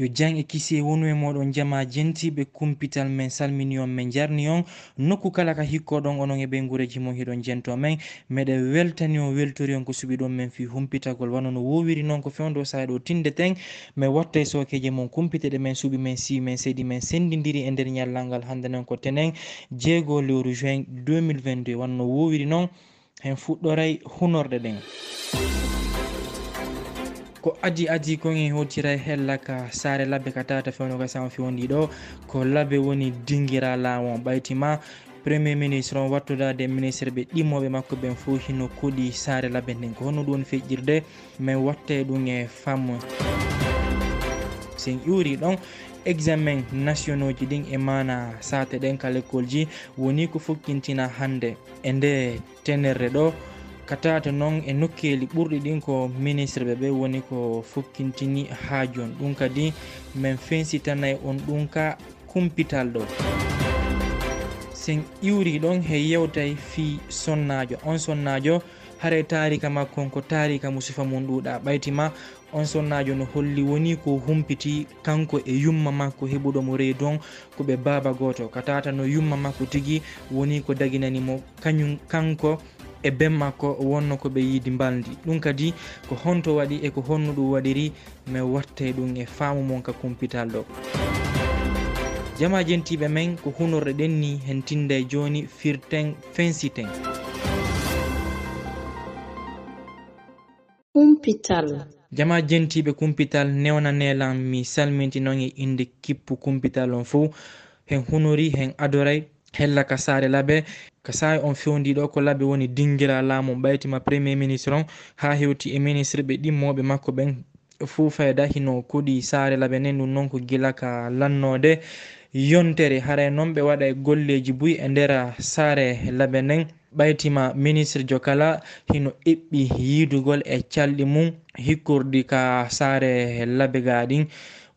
yo jang e kisi e wonu e moɗon jama jentiɓe kumpital men salminion men jarni on nokku kala ka hikkoɗon onon e ɓe gureji mon hiɗon jento men meɗe weltani on weltori on ko suuɓi ɗon men fi humpitagol wano no wowiri noon ko fewdo sa ɗo tinde ten mi watta e sokeji mon kumpiteɗe men suuɓi men si men seedi men sendidiri e nder ñallal ngal hande non ko tenen jeego lewru juin 2022 wanno wowiri noon hen fuɗɗoray hunorɗe ɗen ko aji aji koni hotiray hellaka sare labbe ka tata fewno ka e san fewndi ɗo ko labbe woni dinguira lawon ɓaytima premier ministre on wattudade ministre ɓe ɗimmoɓe makko ɓen fo hino kuuɗi sare labbe nden ko honno ɗum feƴƴirde min watte ɗum e fammu sen ƴuuri ɗon examen national ji ɗin e mana sate ɗen kal école ji woni ko fokkintina hande e nde tenerre ɗo kattata noon e nokkeli ɓurɗi ɗin ko ministre ɓeɓe woni ko fokkintini ha joni ɗum kadi min fensitanayi on ɗum ka kumpital ɗo sen iwri ɗon he yewtay fi sonnajo on sonnajo haara tarika makkon ko tarika musifa mum ɗuɗa ɓaytima on sonnajo no holli woni ko humpiti kanko e yumma makko heɓuɗomo rey don koɓe baba goto ka tata no yumma makko tigui woni ko daginanimo kañum kanko e ben makko wonno ko ɓe yiidi mbaldi ɗum kadi ko honto waɗi e ko honno ɗum waɗiri mi wattay ɗum e faamu mon ka compital ɗo jama jentiɓe men ko hunorde ɗen ni hen tinda e joni firten fensiten cumpital jama jentiɓe cumpital newna nelan mi salmintinon e inde kippu cumpital on fo hen hunori hen adoray hella ka sare laɓe ka sare on fewndi ɗo ko laɓe woni dinguira laamu ɓaytima premier ministre on ha hewti e ministre ɓe ɗimmoɓe makko ɓen fu fayda hino kuuɗi sare laɓe nden ɗum noon ko gila ka lannode yontere haray noon ɓe waɗa golleji buyi e, e nder sare laɓe nden ɓaytima ministre jokala hino iɓɓi yidugol e calɗi mum hikkurdi ka sare laɓe gaɗin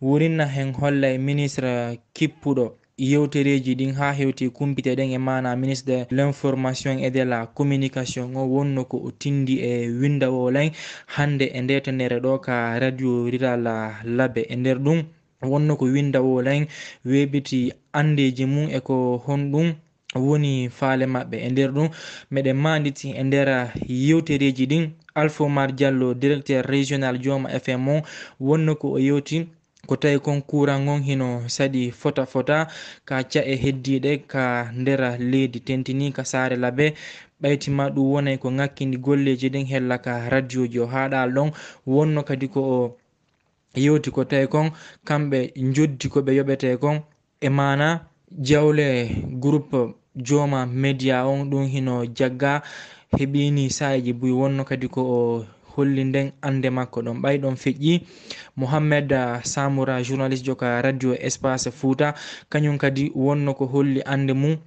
wurinna hen holla e ministre kippuɗo yewtereji ɗin ha hewti kumpite ɗen e mana ministre de l' information et de la communication o wonno ko o tindi e winda o lan hande e nde tenere ɗo ka radio rural labe e nder ɗum wonno ko winda o lan weɓiti andeji mum eko honɗum woni faale maɓɓe e nder ɗum meɗe manditi e nder yewtereji ɗin alfomar diallo directeur régional joma fm o wonno ko o yewti ko tawi konkura gon hino saɗi fota fota ka ca e heddiɗe ka ndera leydi tentini ka saare labe ɓaytima ɗum wonay ko ŋakkidi golleji ɗin hella ka radio ji o haɗal ɗon wonno kadi ko o yewti ko tawi kon kamɓe joddi koɓe yoɓete kon e mana jawle groupe joma média on ɗum hino jagga heɓini sayeji buy wonno kadi ko o holli nden ande makko ɗon ɓayɗon feƴƴi mouhammed ah, samoura journaliste joka radio espace fouta kañum kadi wonno ko holli ande mum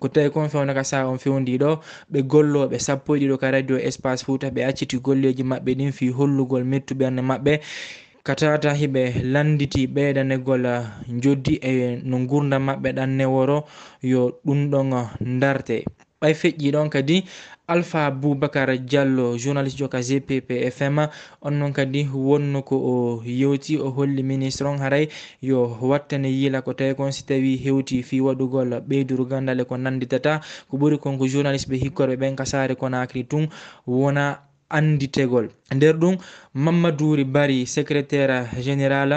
ko tawi kon fewna ka saha on fewndi ɗo ɓe golloɓe sappo e ɗiɗo ka radio espace fouta ɓe acciti golleji mabɓe ɗin fi hollugol mettuɓerde mabɓe katata hiɓe landiti ɓeydanegol ah, joddi e no gurdam mabɓe ɗan neworo yo ɗum ɗon ah, darte ɓay feƴƴi ɗon kadi alpha boubacar diallo journaliste joka gpp fm on noon kadi wonno ko o yewti o holli ministre on haray yo wattane yiila ko tawi kon si tawi hewti fi waɗugol ɓeyduru gandal e ko nanditata ko ɓuri konko journaliste ɓe hikkorɓe ɓen kasare konakri tun wona anditegol nder ɗum mamadouri bari secrétaire général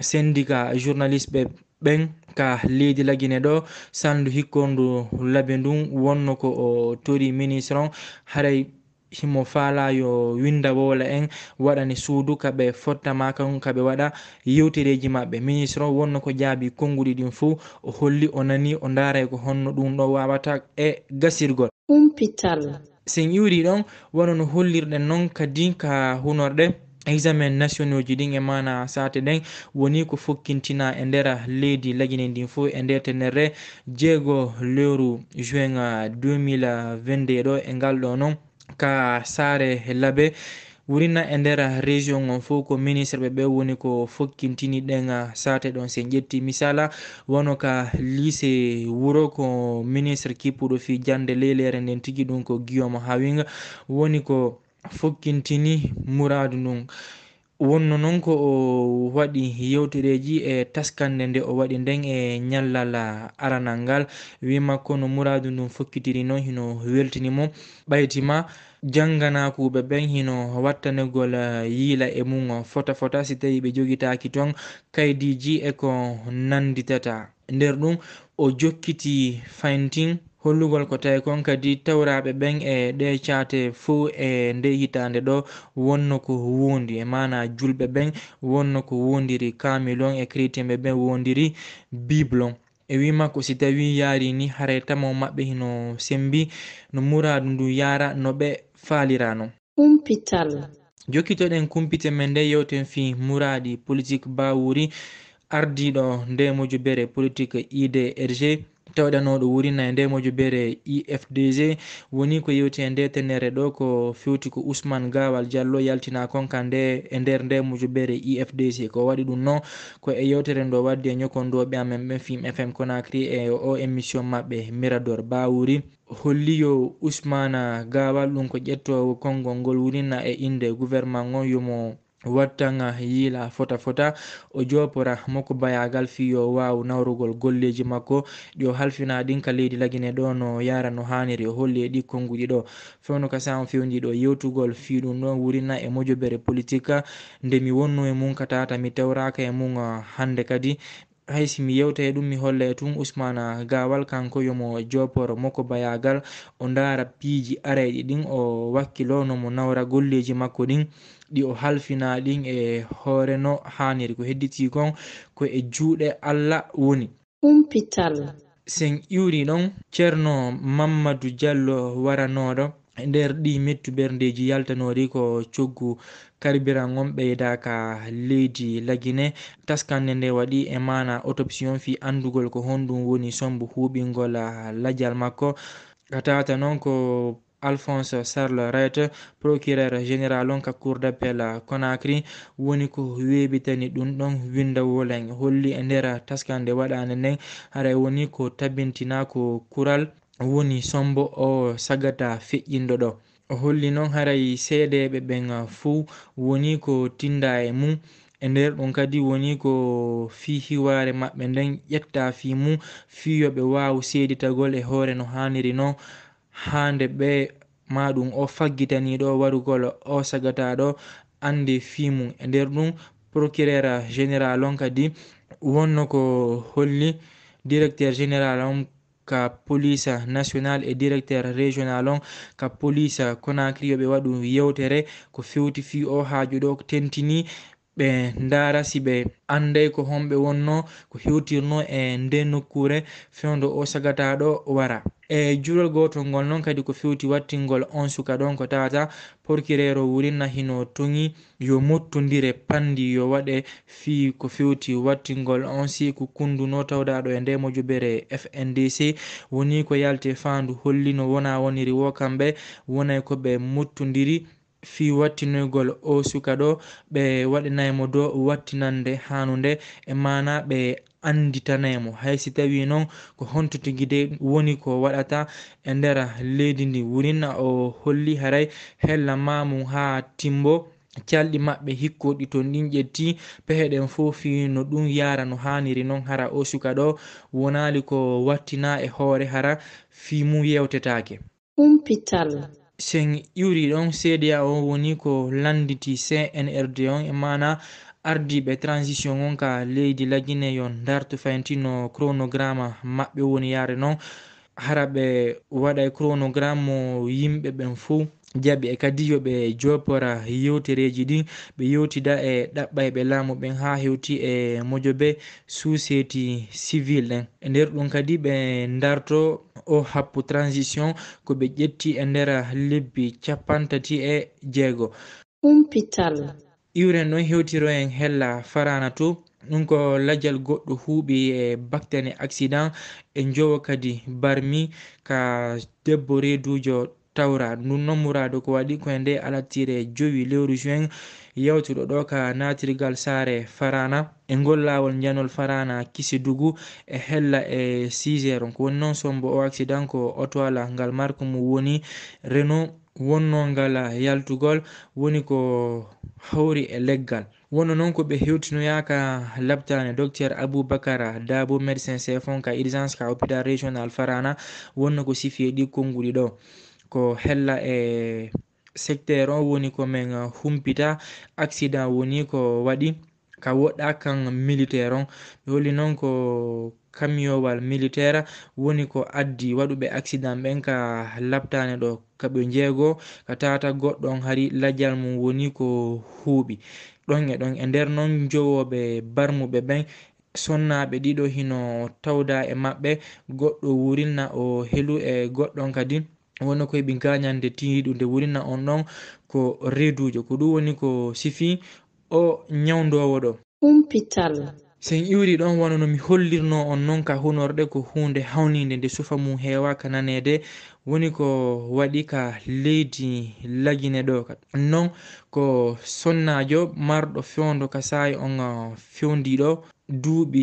syndicat journaliste ɓe ɓen ka leydi lagine ɗo sandu hikkondu labi ndun wonno ko o tori ministre on haray himo fala yo winda wowla en waɗani suudu kaɓe fottama kan kaɓe waɗa yewtereji maɓɓe ministre on wonno ko jaabi konnguɗi ɗin fuu o holli o nani o daray e ko honno ɗum ɗo wawata e gasirgol umpital sen iwri ɗon wonono hollirɗen noon kadi ka hunorɗe examen nationau ji ɗin e mana sate ɗen woni ko fokkintina e nder leydi laguine ndin fo e nder tenerre jeego lewru juin 2022 ɗo e ngal ɗo non ka sare labe wurina e nder région on fo ko ministre ɓeɓe woni ko fokkintini ɗen sate ɗon sen ƴetti misala wono ka lycé wuro ko ministre kippuɗo fi jande leylere nden tigui ɗum ko guillaume hawing woni ko fokkintini muradu ndun wonno non ko o waɗi yewtereji e taskande nde o waɗi nden e ñallal aranal ngal wimakko no muradu ndun fokkitiri non hino weltinimo ɓaytima janganakuɓe ɓen hino wattanegol yiila e mum fota fota si tawi ɓe jogitaki ton kaydiji eko nanditata nder ɗum o jokkiti faintin hollugol ko tawi kon kadi tawraɓe ɓen e ɗe cate fou e nde hitande ɗo wonno ko wondi e mana julɓe ɓen wonno ko wondiri camilon e chrétien ɓe ɓen wondiri biblon e wi makko si tawi yaari ni haray tamo maɓɓe hino sembi no muradu ndu yara no ɓe falirano kumpital jokkitoɗen kumpite men nde yewten fi muradi politique bawuri ardiɗo nde mojubere politique idrg tawɗanoɗo wurina e nde mojo bere ifdg e woni ko yewti e nde tenere ɗo ko fewti ko ousmane gawal diallo yaltina konka nde e nder nde mojo bere ifdg e ko waɗi ɗum noon ko e yewtere ndo waddi e ñokondoɓe amen ɓen fim fm conacry e o émission mabɓe mirador bawuri holli yo ousmane gawal ɗum ko ƴettowo konngol ngol wurina e inde gouvernement o yomo wattanga yiila fota fota o jopora makko bayagal fi yo waw nawrugol golleji makko ɗo halfina ɗinka leydi laguine ɗo no yara no haniri o holli e ɗi konguɗi ɗo fewno kasa on fewdi ɗo yewtugol fi ɗum ɗo wurina e mojobere politique nde mi wonno e mum katata mi tewraka e mum ah, hande kadi haysi mi yewta e ɗum mi holla e tun usmana gawal kanko yomo joporo makko bayagal o ndara piiji areɗi ɗin o wakkilo nomo nawra golleji makko ɗin ɗi o halfina ɗin e hooreno haniri ko hedditi kon ko e juuɗe allah woni umpital sen iwri noon ceerno mamadou diallo waranoɗo E nder ɗi mettu ɓerndeji yaltanori ko coggu karbira gon ɓeyda ka leydi laguine taskande nde waɗi e mana autopsi on fi andugol ko honɗum woni sombu huuɓingol lajal makko katata noon ko alphonse sarle rete procureur général on ka cour d' appel conacry woni ko weɓitani ɗum ɗon windawolen holli e nder taskande waɗande nden haara woni ko tabintina ko kural woni sombo o sagata feƴƴinɗo ɗo o holli noon haray seedeɓe ɓen fuu woni ko tinda e mum e nder ɗum kadi woni ko fi hiware maɓɓe nden ƴetta fi mum fiyoɓe waw seeditagol e hoore no haniri noon hande ɓe maɗum o faggitaniɗo warugol o sagataɗo andi fi mum e nder ɗum procureur général on kadi wonno ko holli directeur général on ka polisa national e directeur régional on ka polisa conacri yoɓe waɗu yewtere ko fewti fi o haaju ɗo tentini ɓe darasi ɓe anday ko homɓe wonno ko hewtirno e nde nokkure fewdo o sagataɗo wara e jurol goto ngol noon kadi ko fewti wattingol on suka ɗon ko tata porkirero wurina hino toŋi yo mottodire pandi yo waɗe fi ko fewti wattingol on siku kunduno tawdaɗo e nde mojobere fndc woni ko yalte fandu hollino wona woniri wo kamɓe wonay koɓe mottodiri fi wattinoygol o suka ɗo ɓe waɗinaymo do wattinande hanunde e mana ɓe anditanaymo haysi tawi noon ko hontotiguide woni ko waɗata e nder leydi ndi wurina o holli haray hella mamu ha timbo calɗi maɓɓe hikkoɗi ton ɗin ƴetti peheɗen fo fi no ɗum yara no haniri noon hara o suka ɗo wonali ko wattina e hoore hara fi mum yewtetake humpital sen iwri ɗon cda o woni ko landiti cnrd on e mana ardiɓe transition on ka leydi lagine yo darto fayinti no chronogramme maɓɓe woni yaare noon hara ɓe waɗa chronogramme mo yimɓe ɓen fo jaɓi e kadi yoɓe jopora yewtereji ɗin ɓe yewtida e ɗaɓɓayɓe laamuɓen ha hewti e mojo be suseti civil ɗen e nder ɗum kadi ɓe darto o happu transition ko ɓe ƴetti e nder lebbi capantati e jeego umpital iwren noon hewtiro en hella farana to ɗum ko lajal goɗɗo huuɓi e bactane accident e jowo kadi barmi ka debbo reedujo tawra ɗum noon mourado ko waɗi koye nde alatire joyi lewru juin yewtuɗo ɗo ka natirgal saare farana e ngol lawol janol farana kisi dugu e hella e six heure on ko woni noon sombo o accident ko otoala ngal marko mo woni renault wonno ngal yaltugol woni ko hawri e leggal wonno noon ko ɓe hewtinoyaka labtane docteur aboubacar dabo médecin cefon ka urgence ka hôpital régional farana wonno ko sifi e ɗi konnguɗi ɗo ko hella e secteur on woni ko min humpita accident woni ko waɗi ka woɗɗa kan militaire on mi holi noon ko camiowal militaire woni ko addi waɗuɓe accident ɓen ka labtane ɗo kaɓe jeego ka tata goɗɗon hari lajal mum woni ko huuɓi ɗon e ɗon e nder noon jowoɓe barmuɓe ɓen sonnaɓe ɗiɗo hino tawda e maɓɓe goɗɗo wurilna o helu e goɗɗon kadi wonno koye ɓe gañande tiiɗu nde wurina on ɗon ko reedujo ko ɗum woni ko sifi o ñawdowo ɗo umpital sen iwri ɗon wona no mi hollirno on noon ka hunorɗe ko hunde hawninde nde sufa mum hewa ka nanede woni ko waɗi ka leydi lagine ɗo non ko sonnajo marɗo fewdo ka sahi on uh, fewdiɗo duuɓi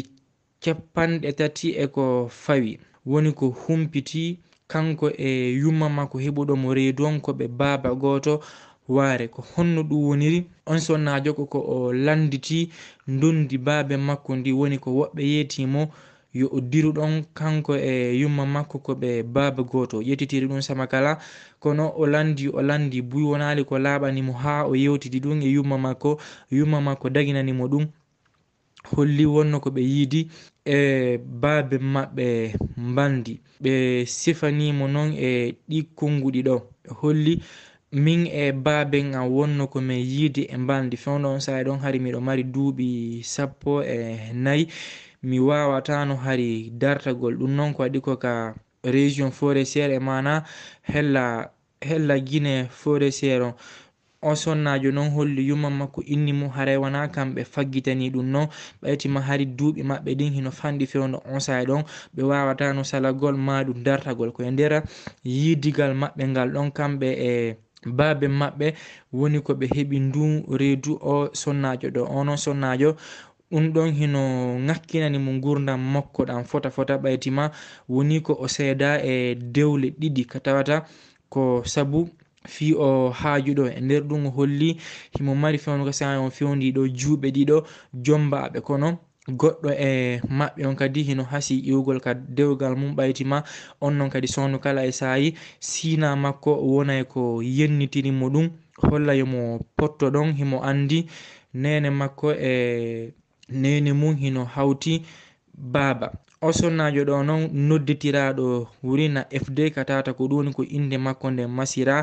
capanɗe tati e ko fawi woni ko humpiti kanko e yumma makko heɓuɗo mo reedu on ko ɓe baaba gooto waare ko honno ɗum woniri on sonnaajo ko ko o landiti ndondi baabe makko ndi woni ko woɓɓe yeetimo yo o diruɗon kanko e yumma makko ko ɓe baaba gooto ƴettitiri ɗum sama kala kono o landi o landi buy wonaali ko laaɓanimo haa o yewtiti ɗum e yumma makko yumma makko daginanimo ɗum holli wonno ko ɓe yiidi e baabe maɓɓe mbandi ɓe sifanimo noon e ɗi konnguɗi ɗo holli min e baaben am wonno komin yiide e mbandi fewno on sahe ɗon hari miɗo mari duuɓi sappo e nayyi mi wawatano hari dartagol ɗum noon ko waɗi ko ka région forestiére e mana hella hella guine forestiére on o sonnajo noon holli yumman makko inni mo haray wana kamɓe faggitani ɗum noon ɓaytima hari duuɓi maɓɓe ɗin hino fanɗi fewdo on sai ɗon ɓe wawatano salagol maɗum dartagol koye nder yidigal maɓɓe ngal ɗon kamɓe e baabe maɓɓe woni ko ɓe heɓi ndu reedu o sonnajo ɗo onon sonnajo ɗum ɗon hino ŋakkinani mo gurdam mokkoɗam fota fota ɓaytima woni ko o seeda e dewle ɗiɗi ka tawata ko sabu fi o hajuɗo e nder ɗum holli himo mari fewnugo sai on fewndi ɗo juuɓe ɗiɗo jombaɓe kono goɗɗo e maɓɓe on kadi hino hasi iwugol ka dewgal mum ɓaytima on non kadi sondu kala e sayi sina makko wonay ko yennitirimo ɗum holla yomo potto ɗon himo andi nene makko e nene mum hino hawti baaba osonnajo ɗo non nodditiraɗo wurina fd katata ko ɗum woni ko inde makko nde masira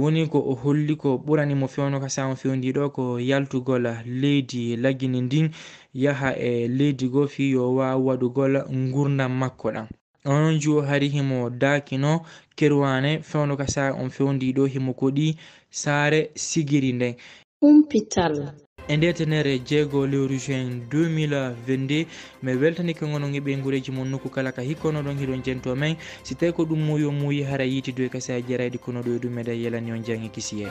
woni ko o holli ko ɓuranimo fewno kasamo fewndi ɗo ko yaltugol leydi laggini ndin yaha e leydi go fi yo wawi waɗugol gurdam makko ɗam onon juo hari himo dakino kerwane fewno kasa on fewndi ɗo himo koɗi saare sigiri nden umpital e nde jeego lewru juin 2022 mi weltani ko gonon e mon nokku kala ka hikkonoɗon hiɗon jento men si tawi ko ɗum muuyo muuyi hara yiiti dow kasaji jaraydi kono ɗo e ɗum meɗa yalani on jangi kisiye